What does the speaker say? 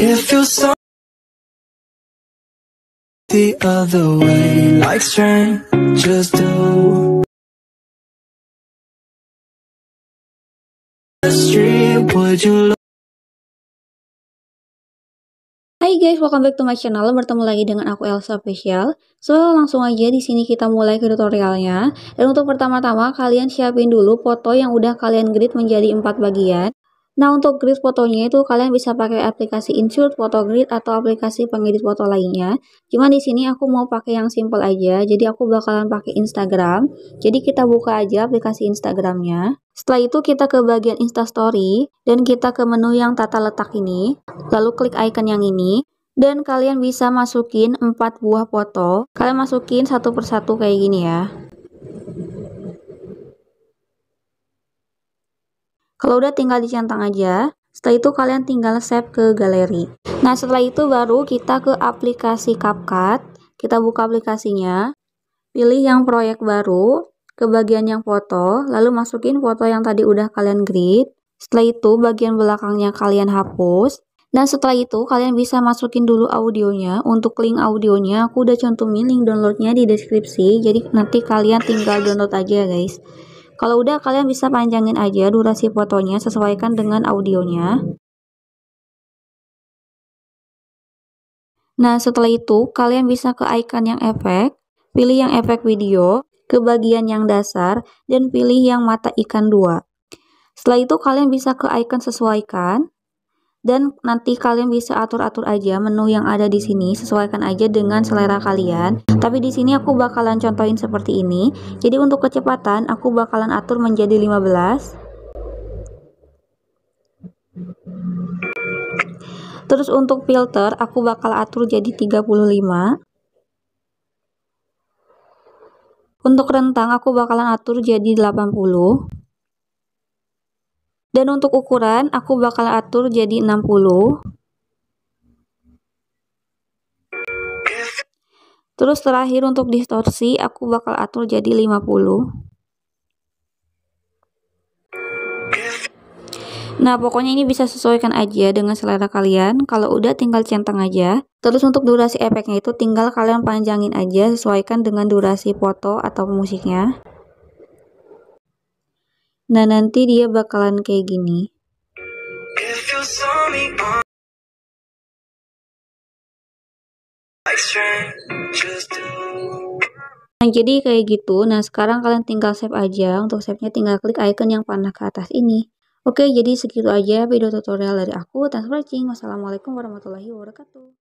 Hai guys, welcome back to my channel. Bertemu lagi dengan aku Elsa Special. So, langsung aja di sini kita mulai ke tutorialnya. Dan untuk pertama-tama, kalian siapin dulu foto yang udah kalian grid menjadi empat bagian. Nah untuk grid fotonya itu kalian bisa pakai aplikasi insert foto grid atau aplikasi pengedit foto lainnya. Cuman di sini aku mau pakai yang simple aja, jadi aku bakalan pakai Instagram. Jadi kita buka aja aplikasi Instagramnya. Setelah itu kita ke bagian Insta Story dan kita ke menu yang tata letak ini. Lalu klik icon yang ini dan kalian bisa masukin 4 buah foto. Kalian masukin satu persatu kayak gini ya. Kalau udah tinggal dicentang aja. Setelah itu kalian tinggal save ke galeri. Nah setelah itu baru kita ke aplikasi CapCut. Kita buka aplikasinya. Pilih yang proyek baru. Ke bagian yang foto. Lalu masukin foto yang tadi udah kalian grid. Setelah itu bagian belakangnya kalian hapus. Dan nah, setelah itu kalian bisa masukin dulu audionya. Untuk link audionya aku udah cantumin link downloadnya di deskripsi. Jadi nanti kalian tinggal download aja ya guys. Kalau udah kalian bisa panjangin aja durasi fotonya sesuaikan dengan audionya. Nah setelah itu kalian bisa ke icon yang efek, pilih yang efek video, ke bagian yang dasar, dan pilih yang mata ikan dua. Setelah itu kalian bisa ke icon sesuaikan, dan nanti kalian bisa atur-atur aja menu yang ada di sini sesuaikan aja dengan selera kalian tapi di sini aku bakalan contohin seperti ini jadi untuk kecepatan aku bakalan atur menjadi 15 terus untuk filter aku bakal atur jadi 35 untuk rentang aku bakalan atur jadi 80 dan untuk ukuran, aku bakal atur jadi 60. Terus terakhir untuk distorsi, aku bakal atur jadi 50. Nah, pokoknya ini bisa sesuaikan aja dengan selera kalian. Kalau udah tinggal centang aja. Terus untuk durasi efeknya itu tinggal kalian panjangin aja sesuaikan dengan durasi foto atau musiknya. Nah nanti dia bakalan kayak gini. Nah jadi kayak gitu, nah sekarang kalian tinggal save aja, untuk save-nya tinggal klik icon yang panah ke atas ini. Oke jadi segitu aja video tutorial dari aku, thanks for watching, wassalamualaikum warahmatullahi wabarakatuh.